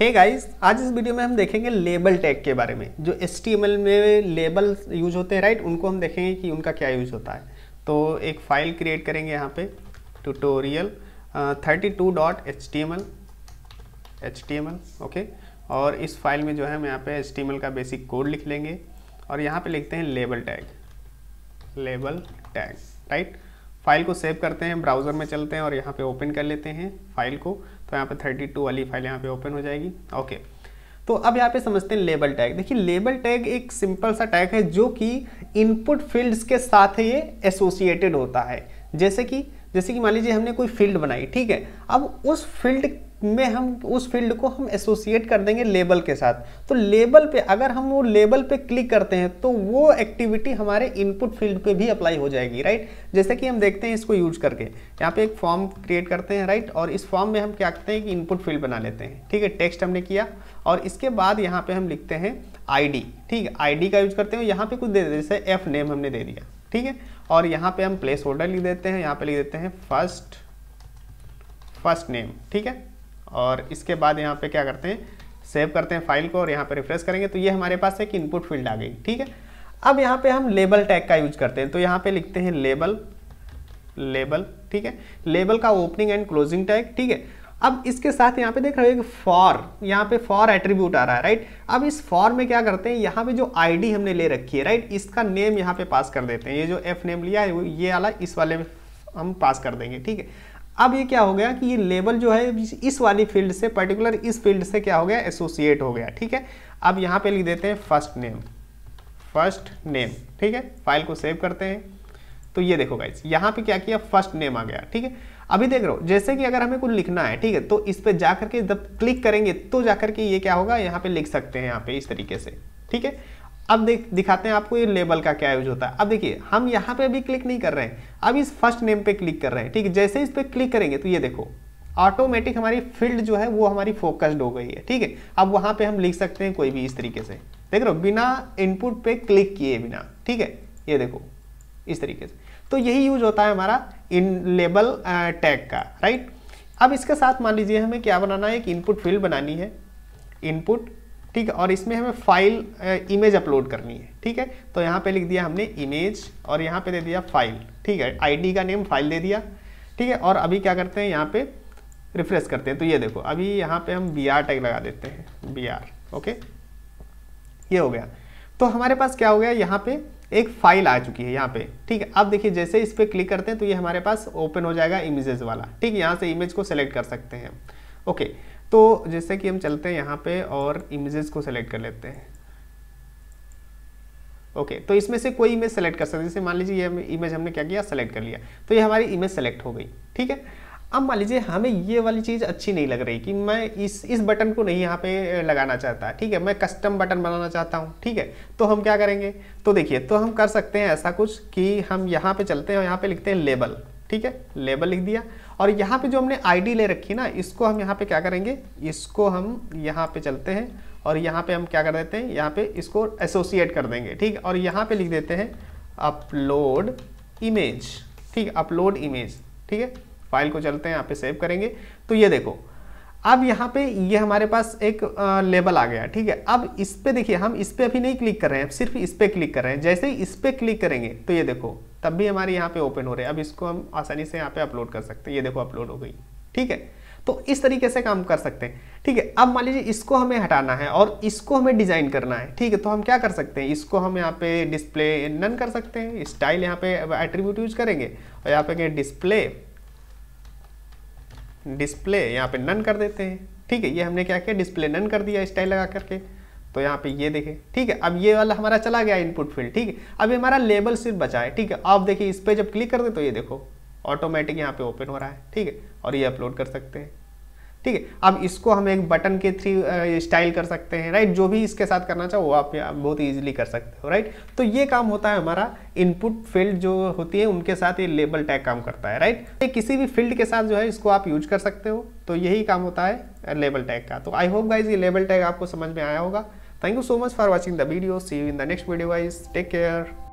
हे hey guys आज इस video में हम देखेंगे लेबल टैग के बारे में जो एस में लेबल यूज होते हैं राइट उनको हम देखेंगे कि उनका क्या यूज होता है तो एक फाइल क्रिएट करेंगे यहाँ पे tutorial thirty two dot H T M okay और इस फाइल में जो है हम यहाँ पे एस का बेसिक कोड लिख लेंगे और यहाँ पे लिखते हैं label tag label tag right file को सेव करते हैं ब्राउज़र में चलते हैं और यहाँ पे ओपन कर लेते हैं फाइल को तो यहाँ पर 32 वाली फाइल यहाँ पे ओपन हो जाएगी ओके तो अब यहाँ पे समझते हैं लेबल टैग देखिए लेबल टैग एक सिंपल सा टैग है जो कि इनपुट फील्ड्स के साथ ये एसोसिएटेड होता है जैसे कि जैसे कि मान लीजिए हमने कोई फील्ड बनाई ठीक है अब उस फील्ड में हम उस फील्ड को हम एसोसिएट कर देंगे लेबल के साथ तो लेबल पे अगर हम वो लेबल पे क्लिक करते हैं तो वो एक्टिविटी हमारे इनपुट फील्ड पे भी अप्लाई हो जाएगी राइट जैसे कि हम देखते हैं इसको यूज करके यहाँ पे एक फॉर्म क्रिएट करते हैं राइट और इस फॉर्म में हम क्या करते हैं कि इनपुट फील्ड बना लेते हैं ठीक है टेक्स्ट हमने किया और इसके बाद यहाँ पर हम लिखते हैं आई ठीक है आई का यूज करते हैं यहाँ पर कुछ दे देते जैसे एफ नेम हमने दे दिया ठीक है और यहाँ पर हम प्लेस होल्डर लिख देते हैं यहाँ पर लिख देते हैं फर्स्ट फर्स्ट नेम ठीक है और इसके बाद यहाँ पे क्या करते हैं सेव करते हैं फाइल को और यहाँ पे रिफ्रेश करेंगे तो ये हमारे पास एक इनपुट फील्ड आ गई ठीक है अब यहाँ पे हम लेबल टैग का यूज करते हैं तो यहाँ पे लिखते हैं लेबल लेबल ठीक है लेबल का ओपनिंग एंड क्लोजिंग टैग ठीक है अब इसके साथ यहाँ पे देख रहे हो फॉर यहाँ पे फॉर एट्रीब्यूट आ रहा है राइट अब इस फॉर में क्या करते हैं यहाँ पे जो आईडी हमने ले रखी है राइट इसका नेम यहाँ पे पास कर देते हैं ये जो एफ नेम लिया है ये वाला इस वाले में हम पास कर देंगे ठीक है अब ये क्या हो गया कि ये लेबल जो है इस वाली फील्ड से पर्टिकुलर इस फील्ड से क्या हो गया एसोसिएट हो गया ठीक है अब यहाँ पे लिख देते हैं फर्स्ट नेम फर्स्ट नेम ठीक है फाइल को सेव करते हैं तो ये देखो गाइज यहाँ पे क्या किया फर्स्ट नेम आ गया ठीक है अभी देख रहे हो जैसे कि अगर हमें कुछ लिखना है ठीक है तो इस पर जाकर के जब क्लिक करेंगे तो जाकर के ये क्या होगा यहाँ पे लिख सकते हैं यहाँ पे इस तरीके से ठीक है अब देख दिखाते हैं आपको ये लेबल का क्या यूज होता है अब देखिए हम यहाँ पे अभी क्लिक नहीं कर रहे हैं अब इस फर्स्ट नेम पे क्लिक कर रहे हैं ठीक है जैसे इस पर क्लिक करेंगे तो ये देखो ऑटोमेटिक हमारी फील्ड जो है वो हमारी फोकस्ड हो गई है ठीक है अब वहाँ पे हम लिख सकते हैं कोई भी इस तरीके से देख रहे हो बिना इनपुट पे क्लिक किए बिना ठीक है ये देखो इस तरीके से तो यही यूज होता है हमारा इन लेबल टैग का राइट अब इसके साथ मान लीजिए हमें क्या बनाना है एक इनपुट फील्ड बनानी है इनपुट ठीक है और इसमें हमें फाइल इमेज अपलोड करनी है ठीक है तो यहाँ पे लिख दिया हमने इमेज और यहाँ पे दे दिया फाइल ठीक है आईडी का नेम फाइल दे दिया ठीक है और अभी क्या करते हैं यहाँ पे रिफ्रेश करते हैं तो ये देखो अभी यहाँ पे हम बी आर टैग लगा देते हैं बी आर ओके ये हो गया तो हमारे पास क्या हो गया यहाँ पे एक फाइल आ चुकी है यहाँ पे ठीक है अब देखिए जैसे इस पर क्लिक करते हैं तो ये हमारे पास ओपन हो जाएगा इमेजेस वाला ठीक है यहाँ से इमेज को सेलेक्ट कर सकते हैं ओके तो जैसे कि हम चलते हैं यहाँ पे और इमेजेस को सेलेक्ट कर लेते हैं ओके तो इसमें से कोई इमेज सेलेक्ट कर सकते हैं जैसे मान लीजिए ये इमेज हमने क्या किया सेलेक्ट कर लिया तो ये हमारी इमेज सेलेक्ट हो गई ठीक है अब मान लीजिए हमें ये वाली चीज़ अच्छी नहीं लग रही कि मैं इस इस बटन को नहीं यहाँ पे लगाना चाहता ठीक है मैं कस्टम बटन बनाना चाहता हूँ ठीक है तो हम क्या करेंगे तो देखिए तो हम कर सकते हैं ऐसा कुछ कि हम यहाँ पे चलते हैं और यहाँ पे लिखते हैं लेबल ठीक है लेबल लिख दिया और यहाँ पे जो हमने आईडी ले रखी ना इसको हम यहाँ पे क्या करेंगे इसको हम यहाँ पे चलते हैं और यहाँ पे हम क्या कर देते हैं यहाँ पे इसको एसोसिएट कर देंगे ठीक और यहाँ पे लिख देते हैं अपलोड इमेज ठीक अपलोड इमेज ठीक है फाइल को चलते हैं यहाँ पे सेव करेंगे तो ये देखो अब यहाँ पे ये हमारे पास एक आ, लेबल आ गया ठीक है अब इस पर देखिए हम इस पर अभी नहीं क्लिक कर रहे हैं सिर्फ इस पर क्लिक कर रहे हैं जैसे ही इस पर क्लिक करेंगे तो ये देखो तब भी हमारे यहाँ पे ओपन हो रहे हैं अब इसको हम आसानी से यहाँ पे अपलोड कर सकते हैं ये देखो अपलोड हो गई ठीक है तो इस तरीके से काम कर सकते हैं ठीक है अब मान लीजिए इसको हमें हटाना है और इसको हमें डिज़ाइन करना है ठीक है तो हम क्या कर सकते हैं इसको हम यहाँ पे डिस्प्ले नन कर सकते हैं स्टाइल यहाँ पे एट्रीब्यूट यूज करेंगे और यहाँ पे डिस्प्ले डिस्प्ले यहाँ पे नन कर देते हैं ठीक है ये हमने क्या किया डिस्प्ले नन कर दिया स्टाइल लगा करके तो यहाँ पे ये देखें ठीक है अब ये वाला हमारा चला गया इनपुट फील्ड ठीक है अब ये हमारा लेबल सिर्फ बचा है ठीक है अब देखिए इस पर जब क्लिक कर दे तो ये देखो ऑटोमेटिक यहाँ पे ओपन हो रहा है ठीक है और ये अपलोड कर सकते हैं ठीक है अब इसको हम एक बटन के थ्री स्टाइल कर सकते हैं राइट जो भी इसके साथ करना चाहो वो आप बहुत ईजिली कर सकते हो राइट तो ये काम होता है हमारा इनपुट फील्ड जो होती है उनके साथ ये लेबल टैग काम करता है राइट ये किसी भी फील्ड के साथ जो है इसको आप यूज कर सकते हो तो यही काम होता है लेबल टैग का तो आई होप गाइज ये लेबल टैग आपको समझ में आया होगा Thank you so much for watching the video. See you in the next video guys. Take care.